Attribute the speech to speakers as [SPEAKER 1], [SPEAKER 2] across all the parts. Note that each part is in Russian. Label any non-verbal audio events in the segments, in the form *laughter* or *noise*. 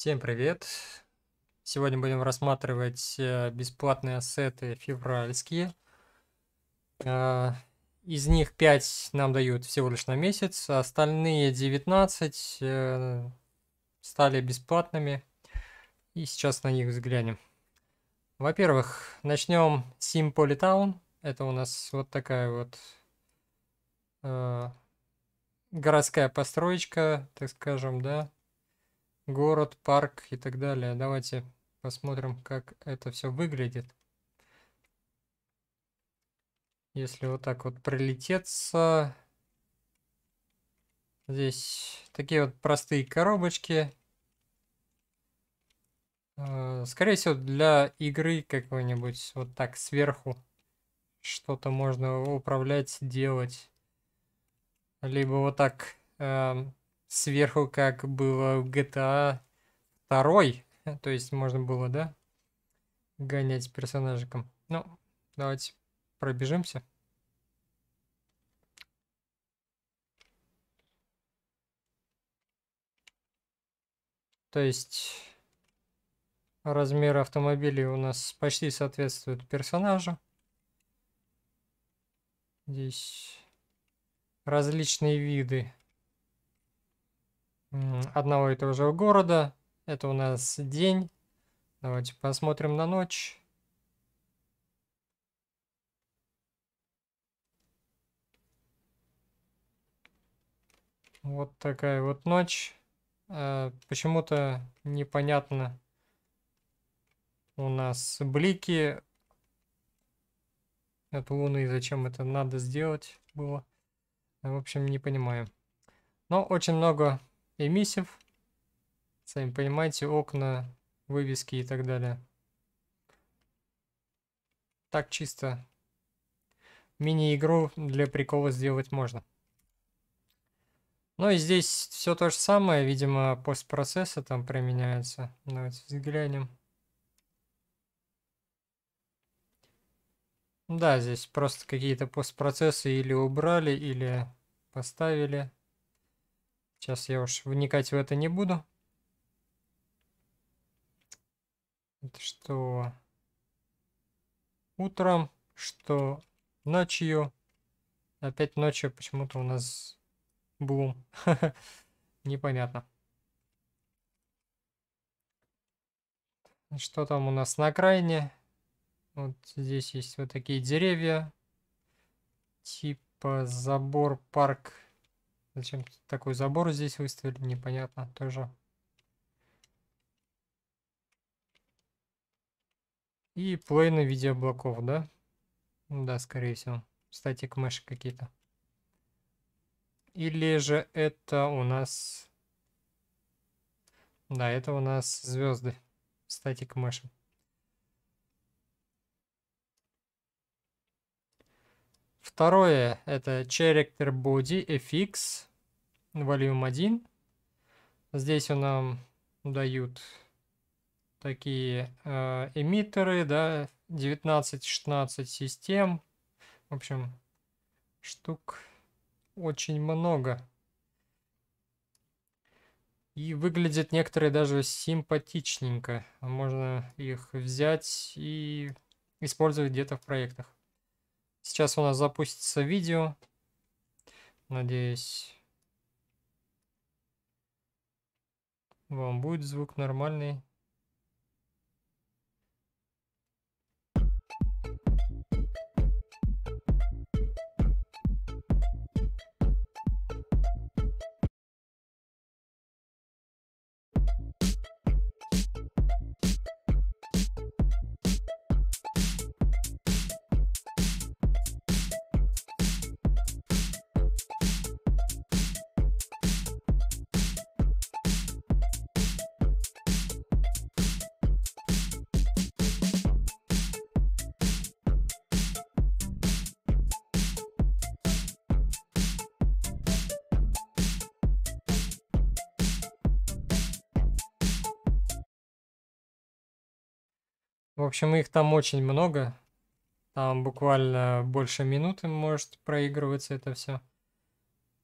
[SPEAKER 1] Всем привет! Сегодня будем рассматривать э, бесплатные ассеты февральские. Э, из них 5 нам дают всего лишь на месяц, а остальные 19 э, стали бесплатными. И сейчас на них взглянем. Во-первых, начнем с Simpoly Town. Это у нас вот такая вот городская построечка, так скажем, да, город, парк и так далее. Давайте посмотрим, как это все выглядит. Если вот так вот прилететься. Здесь такие вот простые коробочки. А, скорее всего, для игры какой-нибудь вот так сверху что-то можно управлять, делать. Либо вот так эм, сверху, как было в GTA 2. То есть можно было, да, гонять персонажиком. Ну, давайте пробежимся. То есть размер автомобилей у нас почти соответствует персонажу. Здесь различные виды одного и того же города. Это у нас день. Давайте посмотрим на ночь. Вот такая вот ночь. А, почему-то непонятно у нас блики от Луны. Зачем это надо сделать было? В общем, не понимаю. Но очень много эмиссив. Сами понимаете, окна, вывески и так далее. Так чисто. Мини-игру для прикола сделать можно. Ну и здесь все то же самое, видимо, постпроцессы там применяются. Давайте взглянем. Да, здесь просто какие-то постпроцессы или убрали, или поставили. Сейчас я уж вникать в это не буду. Это что утром, что ночью. Опять ночью почему-то у нас бум. *laughs* Непонятно. Что там у нас на окраине? Вот здесь есть вот такие деревья. Типа забор, парк Зачем такой забор здесь выставили, непонятно тоже. И плейны в виде да? Да, скорее всего. Статик мэши какие-то. Или же это у нас... Да, это у нас звезды. Статик мэши. Второе это Character Body FX Volume 1. Здесь он нам дают такие э, эмиттеры, да, 19-16 систем. В общем, штук очень много. И выглядят некоторые даже симпатичненько. Можно их взять и использовать где-то в проектах. Сейчас у нас запустится видео. Надеюсь, вам будет звук нормальный общем, их там очень много. Там буквально больше минуты может проигрываться это все.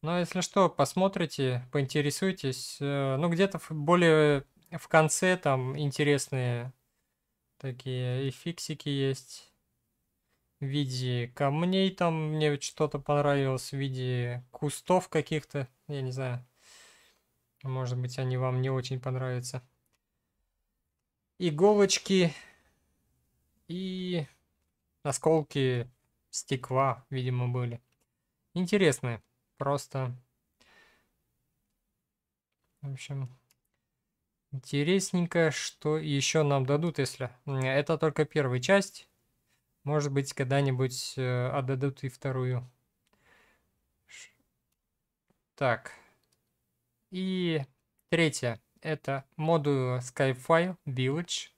[SPEAKER 1] Но если что, посмотрите, поинтересуйтесь. Э, ну, где-то более в конце там интересные такие и фиксики есть. В виде камней там мне что-то понравилось, в виде кустов каких-то, я не знаю. Может быть, они вам не очень понравятся. Иголочки и осколки стекла, видимо, были. Интересные. Просто... В общем, интересненько, что еще нам дадут, если... Это только первая часть. Может быть, когда-нибудь э, отдадут и вторую. Ш... Так. И третье. Это модуль Skyfire Village.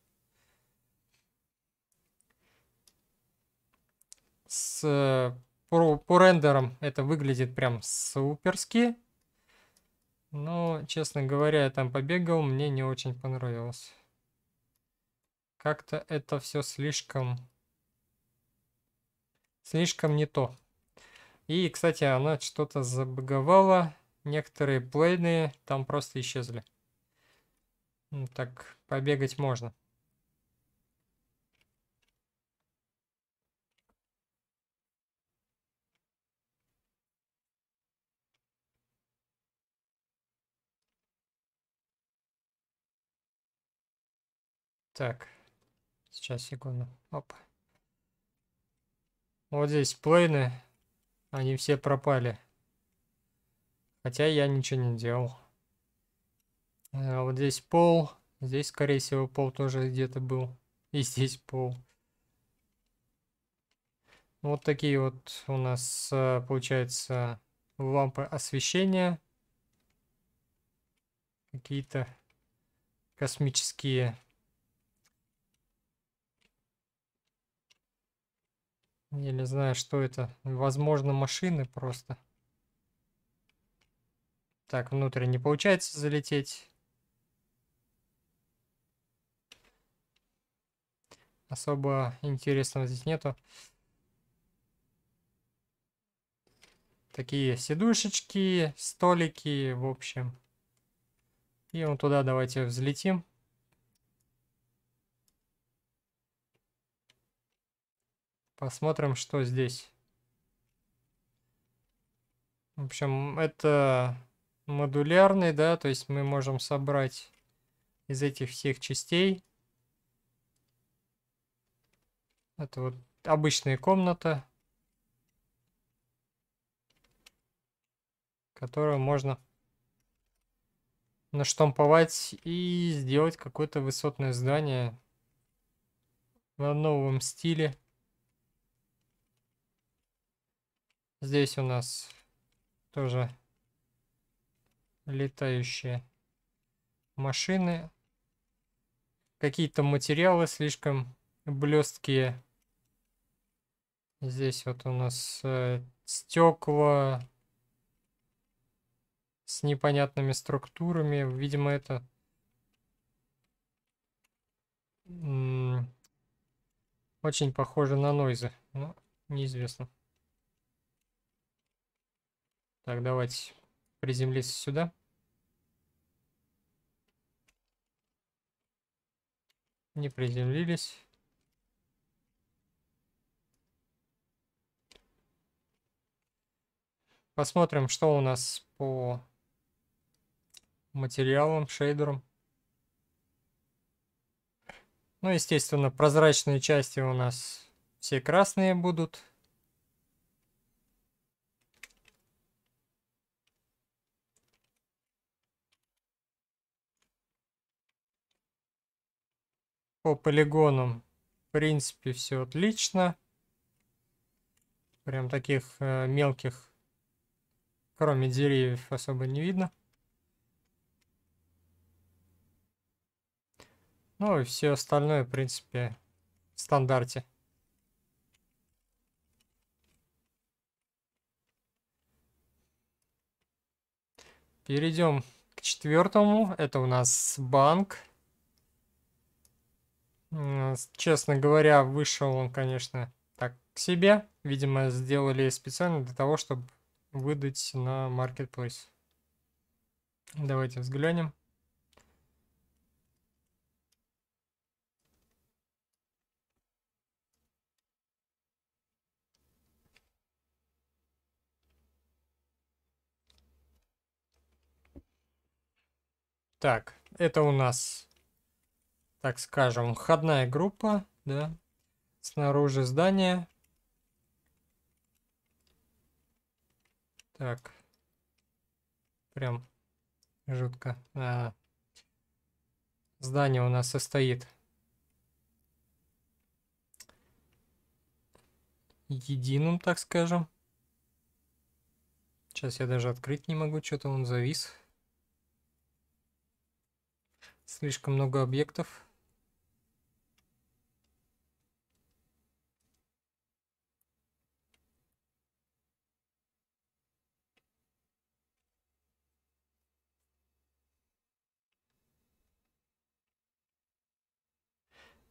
[SPEAKER 1] с, э, по, по рендерам это выглядит прям суперски. Но, честно говоря, я там побегал, мне не очень понравилось. Как-то это все слишком... Слишком не то. И, кстати, она что-то забаговала. Некоторые плейные там просто исчезли. Так, побегать можно. Так, сейчас, секунду. Оп. Вот здесь плейны, они все пропали. Хотя я ничего не делал. А вот здесь пол. Здесь, скорее всего, пол тоже где-то был. *laughs* И здесь пол. Вот такие вот у нас, э, получается, лампы освещения. Какие-то космические Еле знаю, что это. Возможно, машины просто. Так, внутрь не получается залететь. Особо интересного здесь нету. Такие сидушечки, столики, в общем. И вон туда давайте взлетим. Посмотрим, что здесь. В общем, это модулярный, да, то есть мы можем собрать из этих всех частей. Это вот обычная комната, которую можно наштамповать и сделать какое-то высотное здание в новом стиле. Здесь у нас тоже летающие машины. Какие-то материалы слишком блесткие. Здесь вот у нас э, стекла с непонятными структурами. Видимо, это очень похоже на нойзы. Но неизвестно. Так, давайте приземлиться сюда. Не приземлились. Посмотрим, что у нас по материалам, шейдерам. Ну, естественно, прозрачные части у нас все красные будут. По полигонам, в принципе, все отлично. Прям таких э, мелких, кроме деревьев, особо не видно. Ну и все остальное, в принципе, в стандарте. Перейдем к четвертому. Это у нас банк. Честно говоря, вышел он, конечно, так к себе. Видимо, сделали специально для того, чтобы выдать на Marketplace. Давайте взглянем. Так, это у нас так скажем, входная группа, да, снаружи здания. Так, прям жутко. А, здание у нас состоит единым, так скажем. Сейчас я даже открыть не могу, что-то он завис. Слишком много объектов.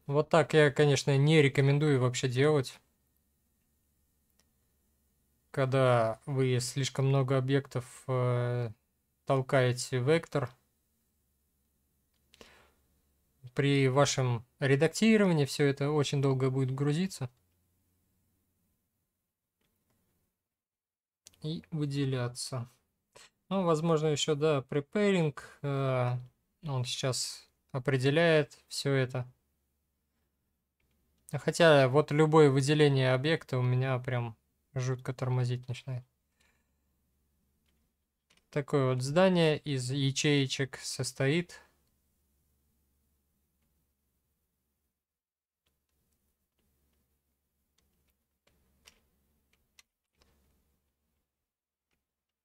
[SPEAKER 1] Вот так я, конечно, не рекомендую вообще делать. Когда вы слишком много объектов э, толкаете вектор. При вашем редактировании все это очень долго будет грузиться. И выделяться. Ну, возможно, еще, да, preparing, Э, он сейчас определяет все это. Хотя вот любое выделение объекта у меня прям жутко тормозить начинает. Такое вот здание из ячеечек состоит.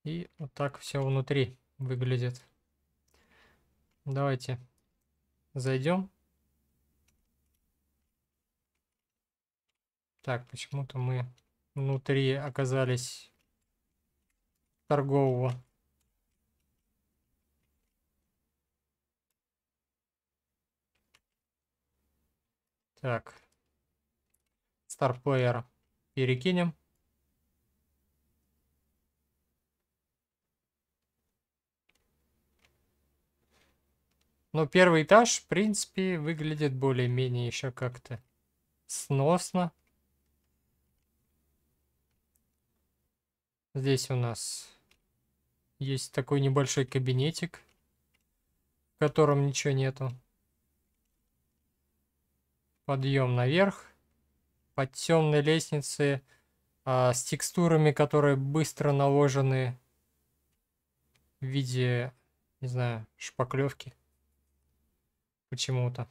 [SPEAKER 1] И вот так все внутри выглядит. Давайте зайдем. Так, почему-то мы внутри оказались торгового. Так. Старплеер перекинем. Но первый этаж, в принципе, выглядит более-менее еще как-то сносно. Здесь у нас есть такой небольшой кабинетик, в котором ничего нету. Подъем наверх. Под темной лестницы а, с текстурами, которые быстро наложены в виде, не знаю, шпаклевки. Почему-то.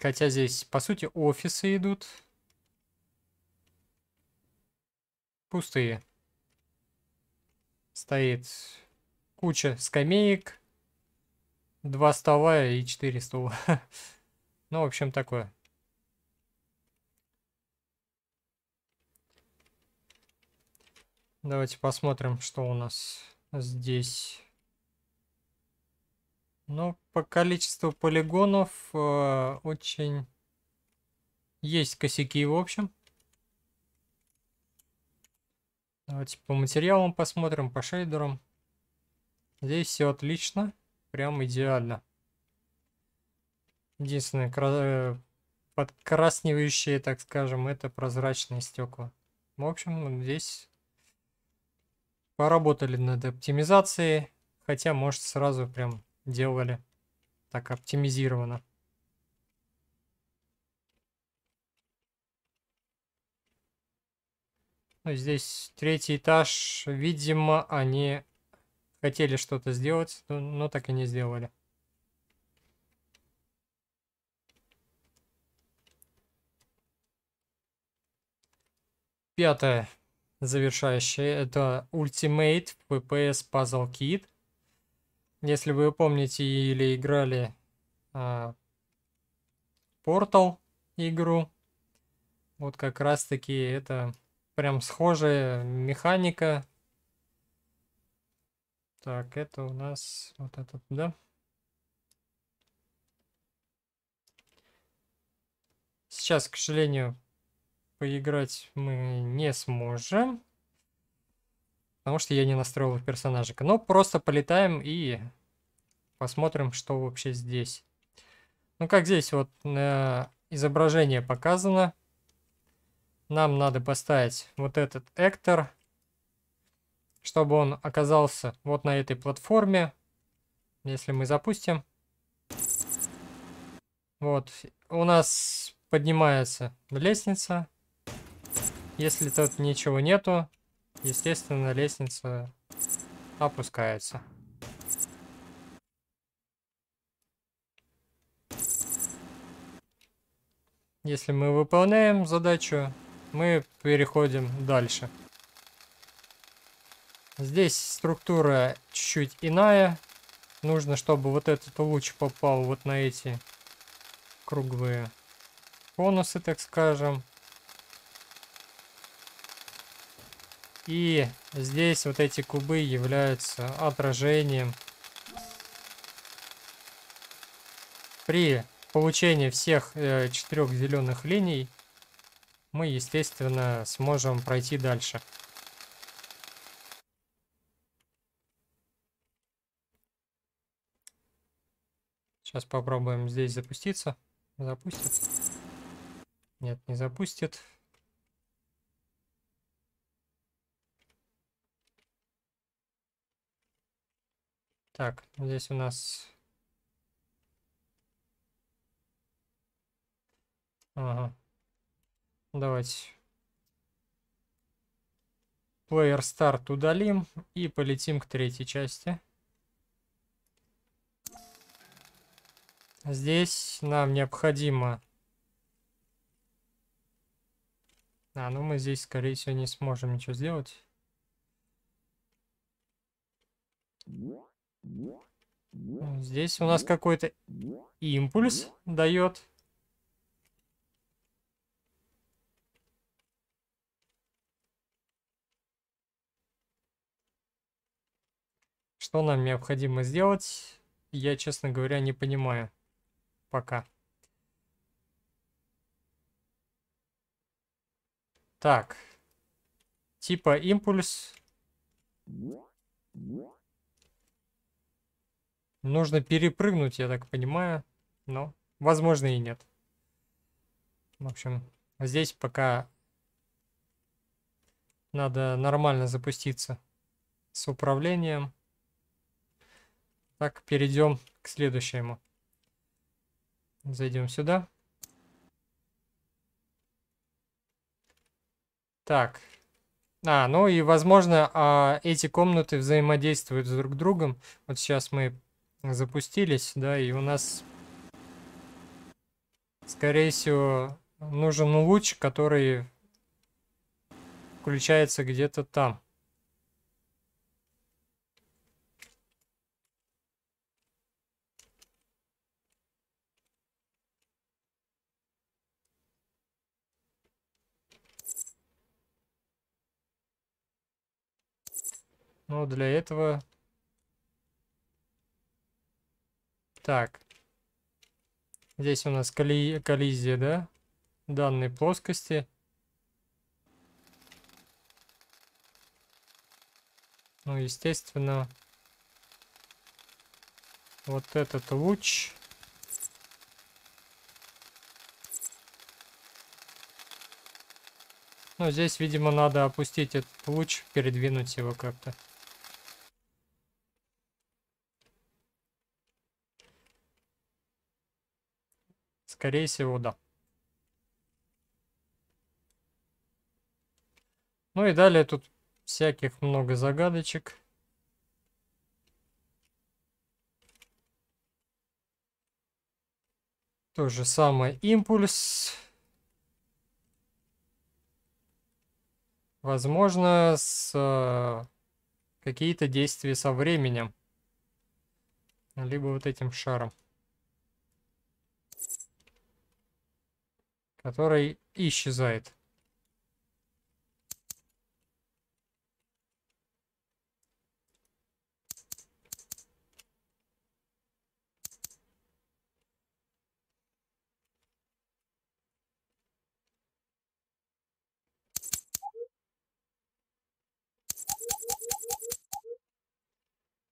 [SPEAKER 1] Хотя здесь, по сути, офисы идут. пустые. Стоит куча скамеек, два стола и четыре стула. *laughs* Ну, в общем, такое. Давайте посмотрим, что у нас здесь. Ну, по количеству полигонов э, очень есть косяки, в общем. Давайте по материалам посмотрим, по шейдерам. Здесь все отлично, прям идеально. Единственное, э, подкраснивающие, так скажем, это прозрачные стекла. В общем, ну, здесь поработали над оптимизацией, хотя, может, сразу прям делали так оптимизировано. Ну, здесь третий этаж. Видимо, они хотели что-то сделать, но, но так и не сделали. Пятое завершающее это Ultimate PPS Puzzle Kit. Если вы помните или играли а, Portal игру, вот как раз таки это Прям схожая механика. Так, это у нас вот этот, да? Сейчас, к сожалению, поиграть мы не сможем. Потому что я не настроил персонажика. Но просто полетаем и посмотрим, что вообще здесь. Ну, как здесь вот э, изображение показано нам надо поставить вот этот Эктор, чтобы он оказался вот на этой платформе. Если мы запустим. Вот, у нас поднимается лестница. Если тут ничего нету, естественно, лестница опускается. Если мы выполняем задачу, мы переходим дальше. Здесь структура чуть-чуть иная. Нужно, чтобы вот этот луч попал вот на эти круглые конусы, так скажем. И здесь вот эти кубы являются отражением. При получении всех э, четырех зеленых линий мы, естественно, сможем пройти дальше. Сейчас попробуем здесь запуститься. Запустит? Нет, не запустит. Так, здесь у нас... Ага, Давайте. Player старт удалим и полетим к третьей части. Здесь нам необходимо... А, ну мы здесь, скорее всего, не сможем ничего сделать. Здесь у нас какой-то импульс дает. Что нам необходимо сделать, я, честно говоря, не понимаю пока. Так. Типа импульс. Нужно перепрыгнуть, я так понимаю. Но, возможно, и нет. В общем, здесь пока надо нормально запуститься с управлением. Так, перейдем к следующему. Зайдем сюда. Так. А, ну и, возможно, а, эти комнаты взаимодействуют друг с другом. Вот сейчас мы запустились, да, и у нас, скорее всего, нужен луч, который включается где-то там. Но для этого... Так. Здесь у нас колли... коллизия, да? Данной плоскости. Ну, естественно, вот этот луч. Ну, здесь, видимо, надо опустить этот луч, передвинуть его как-то. Скорее всего, да. Ну и далее тут всяких много загадочек. То же самое импульс. Возможно, с э, какие-то действия со временем. Либо вот этим шаром. который исчезает.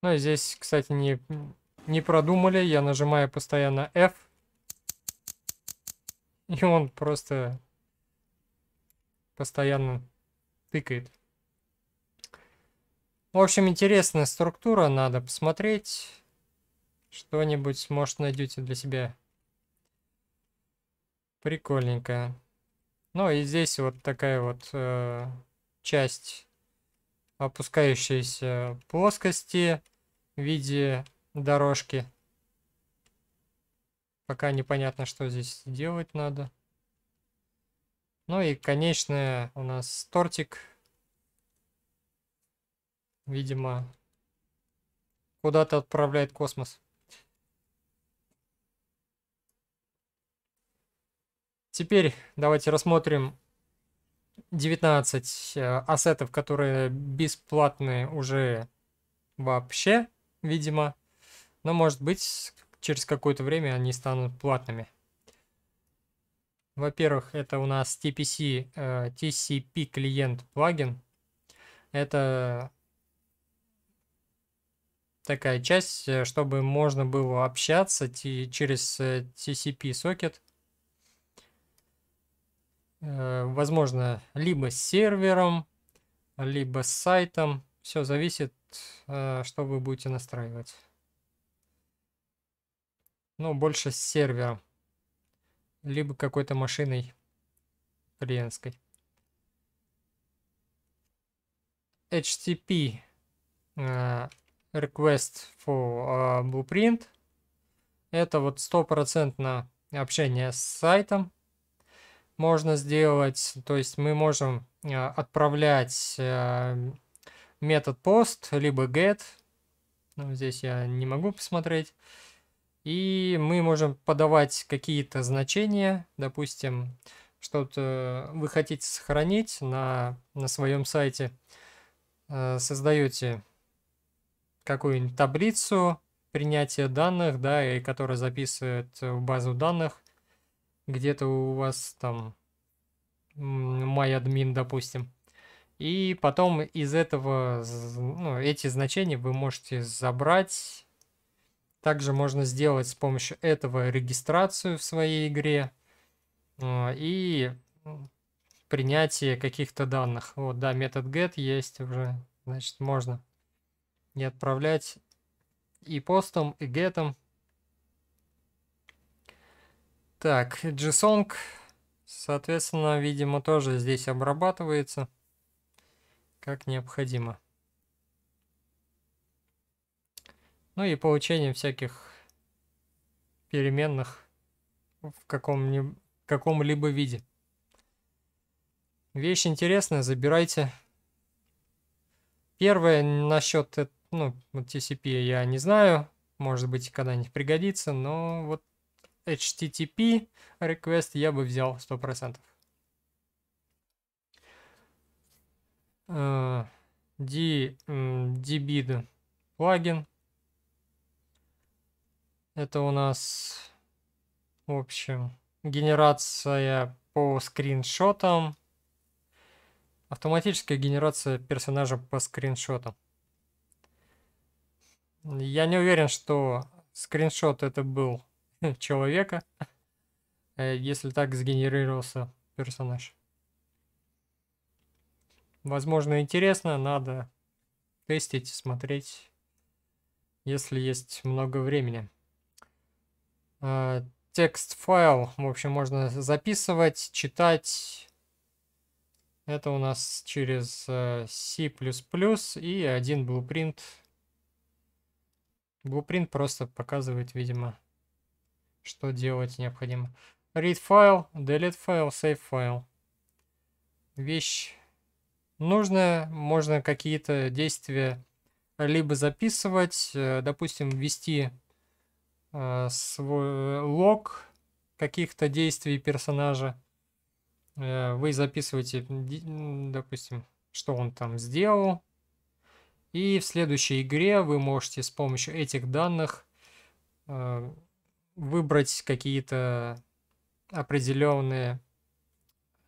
[SPEAKER 1] Но ну здесь, кстати, не, не продумали. Я нажимаю постоянно F, *laughs* И он просто постоянно тыкает. В общем, интересная структура, надо посмотреть. Что-нибудь, может, найдете для себя прикольненькое. Ну и здесь вот такая вот э, часть опускающейся плоскости в виде дорожки. Пока непонятно, что здесь делать надо. Ну и, конечная у нас тортик. Видимо, куда-то отправляет космос. Теперь давайте рассмотрим 19 э, ассетов, которые бесплатные уже вообще, видимо. Но, может быть, через какое-то время они станут платными. Во-первых, это у нас TPC, э, TCP клиент плагин. Это такая часть, э, чтобы можно было общаться через TCP э, сокет. Э, возможно, либо с сервером, либо с сайтом. Все зависит, э, что вы будете настраивать. Ну, больше с сервером, Либо какой-то машиной клиентской. HTTP uh, э, request for uh, blueprint. Это вот стопроцентное общение с сайтом можно сделать. То есть мы можем uh, отправлять метод post, либо get. Ну, здесь я не могу посмотреть. И мы можем подавать какие-то значения, допустим, что-то вы хотите сохранить на, на своем сайте, э, создаете какую-нибудь таблицу принятия данных, да, и которая записывает в базу данных. Где-то у вас там MyAdmin, допустим. И потом из этого, ну, эти значения вы можете забрать также можно сделать с помощью этого регистрацию в своей игре а, и принятие каких-то данных. Вот, да, метод get есть уже, значит, можно и отправлять и постом, и гетом. Так, JSON, соответственно, видимо, тоже здесь обрабатывается как необходимо. Ну и получением всяких переменных в каком-либо каком виде. Вещь интересная, забирайте. Первое насчет ну, TCP я не знаю, может быть когда-нибудь пригодится, но вот HTTP request я бы взял 100%. Э, D, DB плагин это у нас, в общем, генерация по скриншотам. Автоматическая генерация персонажа по скриншотам. Я не уверен, что скриншот это был *laughs* человека, э, если так сгенерировался персонаж. Возможно, интересно, надо тестить, смотреть, если есть много времени. А, текст-файл, в общем, можно записывать, читать. Это у нас через э, C++ и один blueprint. Blueprint просто показывает, видимо, что делать необходимо. Read файл, delete файл, save файл. Вещь нужная, можно какие-то действия либо записывать, э, допустим, ввести э, свой лог каких-то действий персонажа. Э, вы записываете, допустим, что он там сделал. И в следующей игре вы можете с помощью этих данных э, выбрать какие-то определенные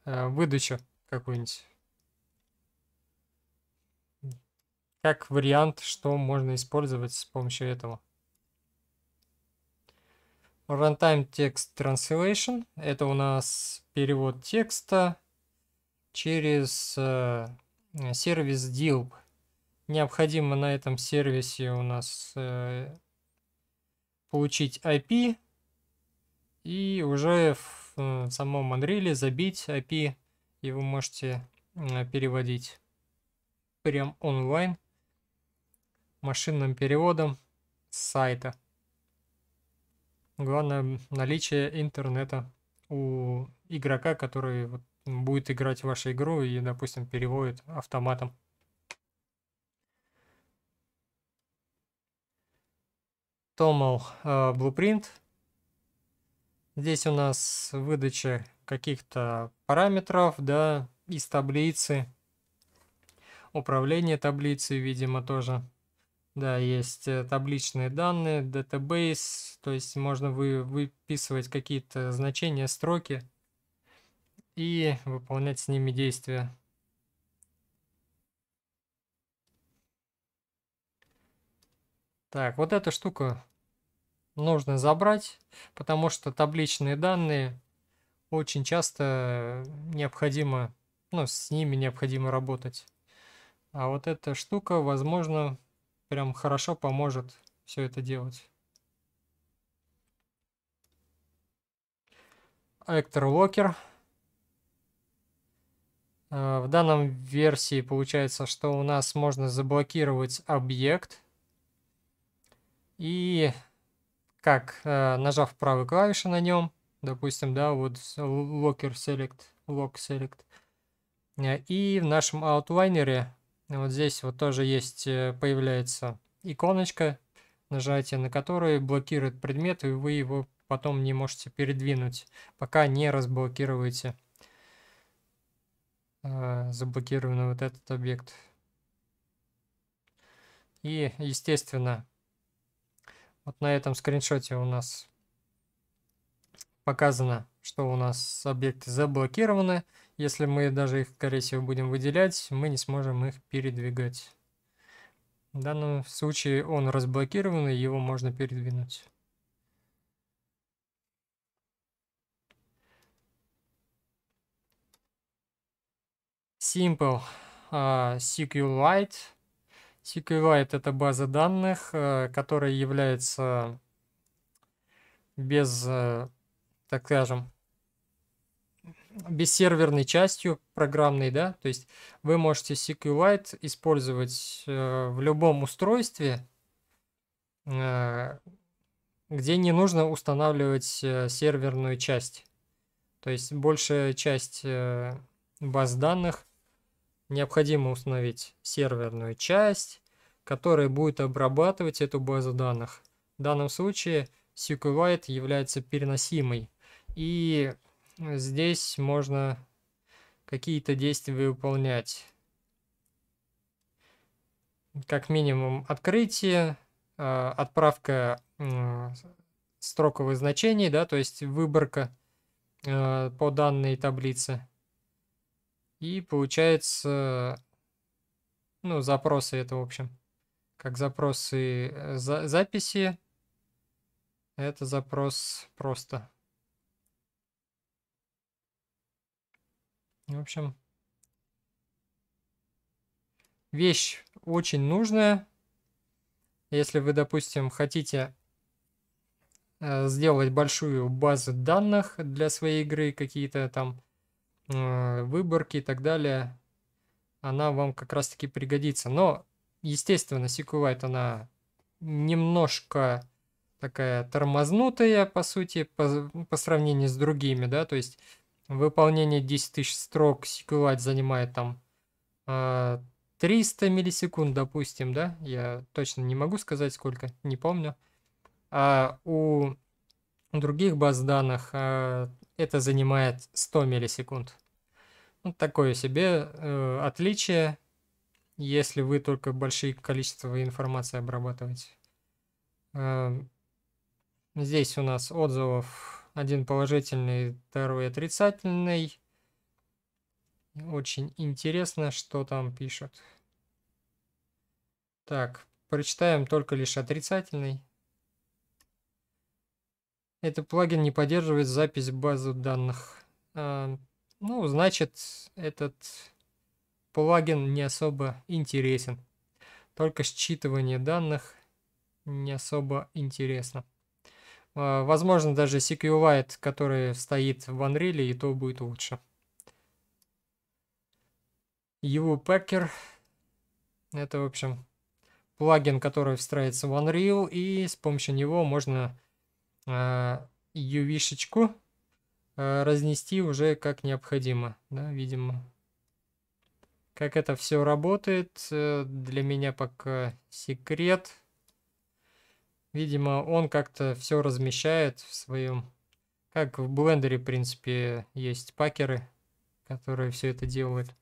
[SPEAKER 1] э, выдачи какую-нибудь. Как вариант, что можно использовать с помощью этого. Runtime Text Translation. Это у нас перевод текста через э, сервис DILB. Необходимо на этом сервисе у нас э, получить IP и уже в, в э, самом Unreal забить IP, и вы можете э, переводить прям онлайн машинным переводом с сайта. Главное наличие интернета у игрока, который вот будет играть в вашу игру и, допустим, переводит автоматом. Tomal э, Blueprint. Здесь у нас выдача каких-то параметров, да, из таблицы. Управление таблицей, видимо, тоже. Да, есть э, табличные данные, database, то есть можно вы, выписывать какие-то значения, строки и выполнять с ними действия. Так, вот эту штуку нужно забрать, потому что табличные данные очень часто необходимо, ну, с ними необходимо работать. А вот эта штука, возможно, прям хорошо поможет все это делать. Эктор Локер. А, в данном версии получается, что у нас можно заблокировать объект. И как, а, нажав правой клавишей на нем, допустим, да, вот Locker Select, Lock Select. А, и в нашем аутлайнере вот здесь вот тоже есть, э, появляется иконочка, нажатие на которую блокирует предмет, и вы его потом не можете передвинуть, пока не разблокируете а, заблокированный вот этот объект. И, естественно, вот на этом скриншоте у нас показано, что у нас объекты заблокированы. Если мы даже их, скорее всего, будем выделять, мы не сможем их передвигать. В данном случае он разблокирован, и его можно передвинуть. Simple а, SQLite. SQLite это база данных, э, которая является без, э, так скажем, бессерверной частью программной, да, то есть вы можете SQLite использовать э, в любом устройстве, э, где не нужно устанавливать э, серверную часть. То есть большая часть баз данных необходимо установить серверную часть, которая будет обрабатывать эту базу данных. В данном случае SQLite является переносимой. И здесь можно какие-то действия выполнять. Как минимум открытие, э, отправка строковых значений, да, то есть выборка э, по данной таблице. И получается, ну, запросы это, в общем, как запросы э, за записи. Это запрос просто. В общем, вещь очень нужная. Если вы, допустим, хотите э, сделать большую базу данных для своей игры, какие-то там э, выборки и так далее, она вам как раз-таки пригодится. Но, естественно, SQLite, она немножко такая тормознутая, по сути, по, по сравнению с другими, да, то есть Выполнение 10 тысяч строк SQLite занимает там 300 э, миллисекунд, допустим, да? Я точно не могу сказать сколько, не помню. А у других баз данных э, это занимает 100 миллисекунд. Ну, такое себе э, отличие, если вы только большие количества информации обрабатываете. здесь у нас отзывов один положительный, второй отрицательный. Очень интересно, что там пишут. Так, прочитаем только лишь отрицательный. Этот плагин не поддерживает запись в базу данных. А, ну, значит, этот плагин не особо интересен. Только считывание данных не особо интересно. А, возможно, даже CQLite, который стоит в Unreal, и то будет лучше. UPacker. Это, в общем, плагин, который встраивается в Unreal, и с помощью него можно э, а, UV-шечку э, а, разнести уже как необходимо, да, видимо. Как это все работает, э, для меня пока секрет. Видимо, он как-то все размещает в своем... Как в блендере, в принципе, есть пакеры, которые все это делают.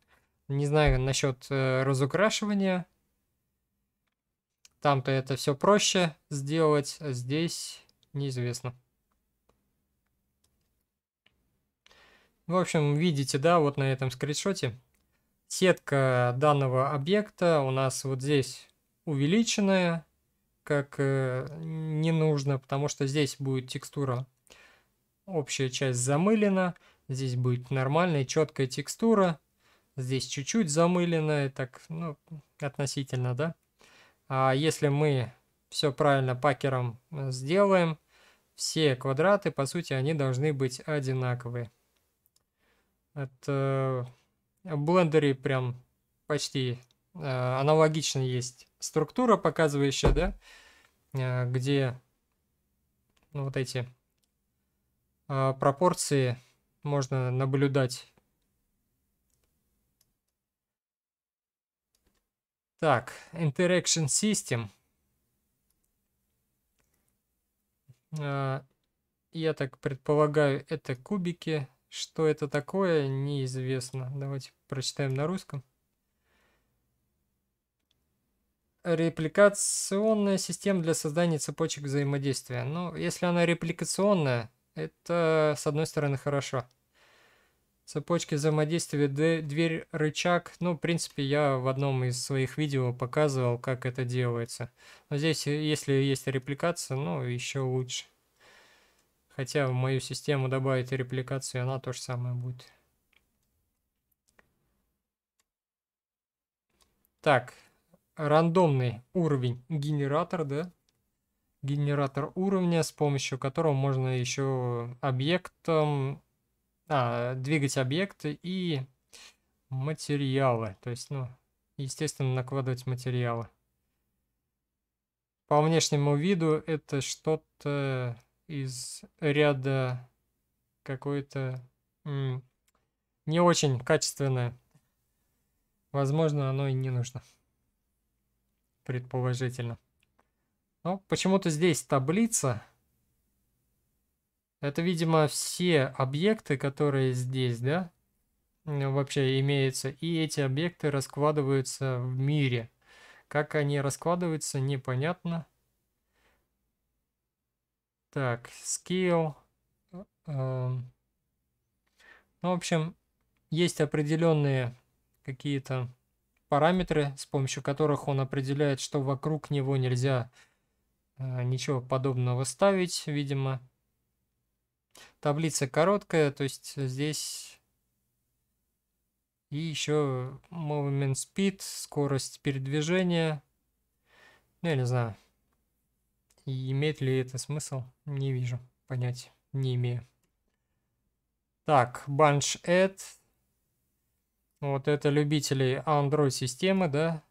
[SPEAKER 1] Не знаю насчет э, разукрашивания. Там-то это все проще сделать, а здесь неизвестно. В общем, видите, да, вот на этом скриншоте. Сетка данного объекта у нас вот здесь увеличенная, как э, не нужно, потому что здесь будет текстура, общая часть замылена, здесь будет нормальная четкая текстура, здесь чуть-чуть замыленная, так, ну, относительно, да. А если мы все правильно пакером э, сделаем, все квадраты, по сути, они должны быть одинаковые. Это э, в блендере прям почти Э, аналогично есть структура, показывающая, да, э, где ну, вот эти э, пропорции можно наблюдать. Так, Interaction System. Я так предполагаю, это кубики. Что это такое, неизвестно. Давайте прочитаем на русском. репликационная система для создания цепочек взаимодействия. Ну, если она репликационная, это, с одной стороны, хорошо. Цепочки взаимодействия, дверь, рычаг. Ну, в принципе, я в одном из своих видео показывал, как это делается. Но здесь, если есть репликация, ну, еще лучше. Хотя в мою систему добавить репликацию, она то же самое будет. Так, рандомный уровень генератор, да? Генератор уровня, с помощью которого можно еще объектом... А, двигать объекты и материалы. То есть, ну, естественно, накладывать материалы. По внешнему виду это что-то из ряда какой-то не очень качественное. Возможно, оно и не нужно предположительно. Но почему-то здесь таблица. Это, видимо, все объекты, которые здесь, да, вообще имеются. И эти объекты раскладываются в мире. Как они раскладываются, непонятно. Так, scale. Э, эм. Ну, в общем, есть определенные какие-то параметры, с помощью которых он определяет, что вокруг него нельзя э, ничего подобного ставить, видимо. Таблица короткая, то есть здесь и еще movement speed, скорость передвижения. Ну, я не знаю, имеет ли это смысл, не вижу, понять не имею. Так, bunch add, вот это любители Android-системы, да.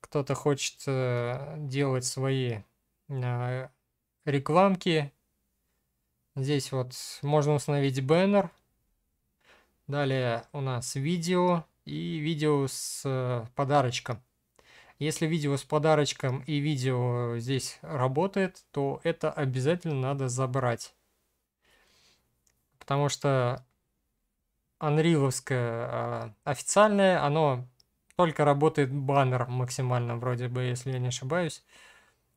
[SPEAKER 1] Кто-то хочет э, делать свои э, рекламки. Здесь вот можно установить баннер. Далее у нас видео и видео с э, подарочком. Если видео с подарочком и видео здесь работает, то это обязательно надо забрать. Потому что анривовское а, официальное, оно только работает баннер максимально, вроде бы, если я не ошибаюсь.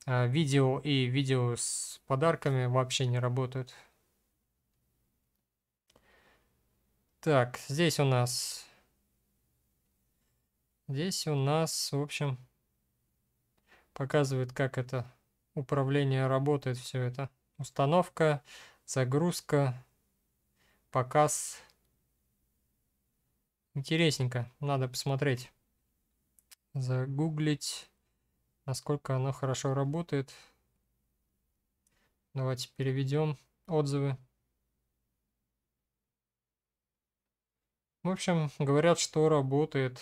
[SPEAKER 1] А, видео и видео с подарками вообще не работают. Так, здесь у нас... Здесь у нас, в общем, показывает, как это управление работает, все это. Установка, загрузка, показ Интересненько, надо посмотреть. Загуглить, насколько оно хорошо работает. Давайте переведем отзывы. В общем, говорят, что работает.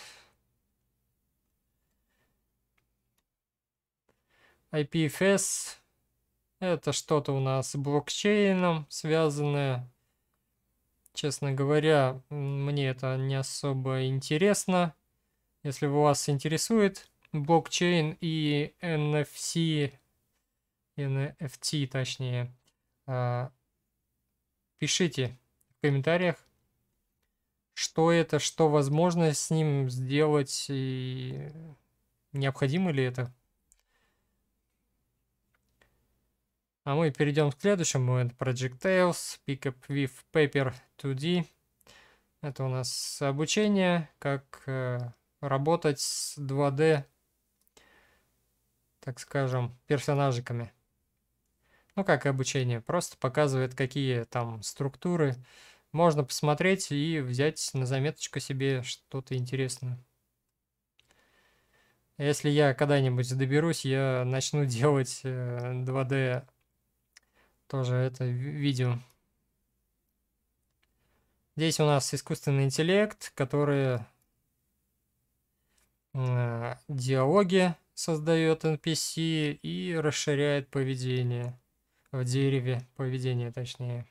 [SPEAKER 1] IPFS это что-то у нас с блокчейном связанное. Честно говоря, мне это не особо интересно. Если вас интересует блокчейн и NFC, NFT точнее, а, пишите в комментариях, что это, что возможно с ним сделать и необходимо ли это. А мы перейдем к следующему. Это Project Tales, Pickup with Paper 2D. Это у нас обучение, как э, работать с 2D, так скажем, персонажиками. Ну, как и обучение, просто показывает, какие там структуры. Можно посмотреть и взять на заметочку себе что-то интересное. Если я когда-нибудь доберусь, я начну *laughs* делать э, 2D тоже это видео. Здесь у нас искусственный интеллект, который э, диалоги создает NPC и расширяет поведение в дереве, поведение точнее.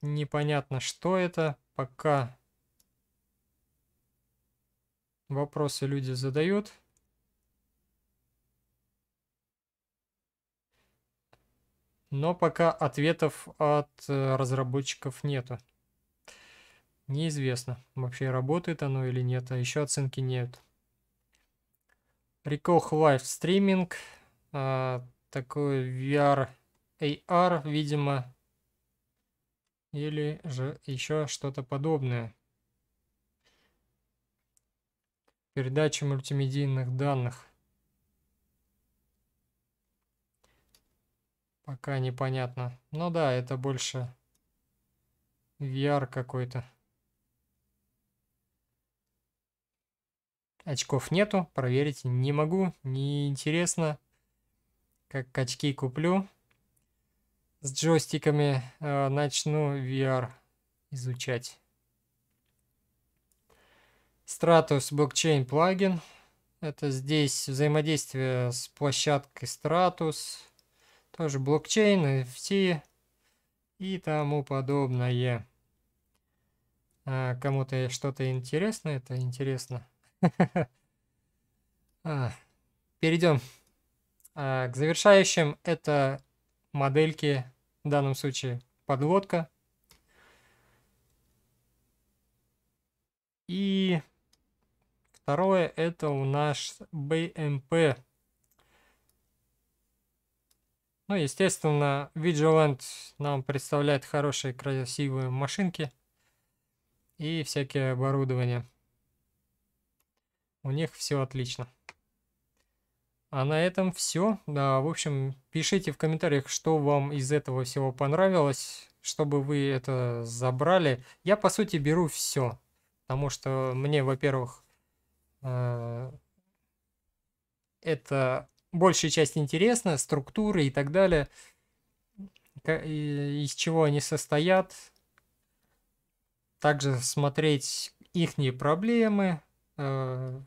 [SPEAKER 1] Непонятно, что это, пока вопросы люди задают. Но пока ответов от э, разработчиков нету. Неизвестно, вообще работает оно или нет, а еще оценки нет. Recoch Live Streaming, А, такой VR, AR, видимо. Или же еще что-то подобное. Передача мультимедийных данных. Пока непонятно. Ну да, это больше VR какой-то. Очков нету, проверить не могу, не интересно. Как очки куплю. С джойстиками э, начну VR изучать. Stratus блокчейн плагин. Это здесь взаимодействие с площадкой Stratus. Тоже блокчейн, NFT и тому подобное. А кому-то что-то интересно, это интересно. *laughs* А, перейдем а, к завершающим. Это модельки, в данном случае подлодка. И второе это у нас BMP ну, естественно, Vigilant нам представляет хорошие красивые машинки и всякие оборудование. У них все отлично. А на этом все. Да, в общем, пишите в комментариях, что вам из этого всего понравилось, чтобы вы это забрали. Я, по сути, беру все. Потому что мне, во-первых, э, это большая часть интересна, структуры и так далее, из чего они состоят. Также смотреть их проблемы э,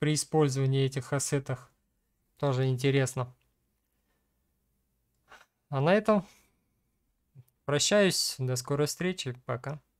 [SPEAKER 1] при использовании этих ассетов. Тоже интересно. А на этом прощаюсь. До скорой встречи. Пока.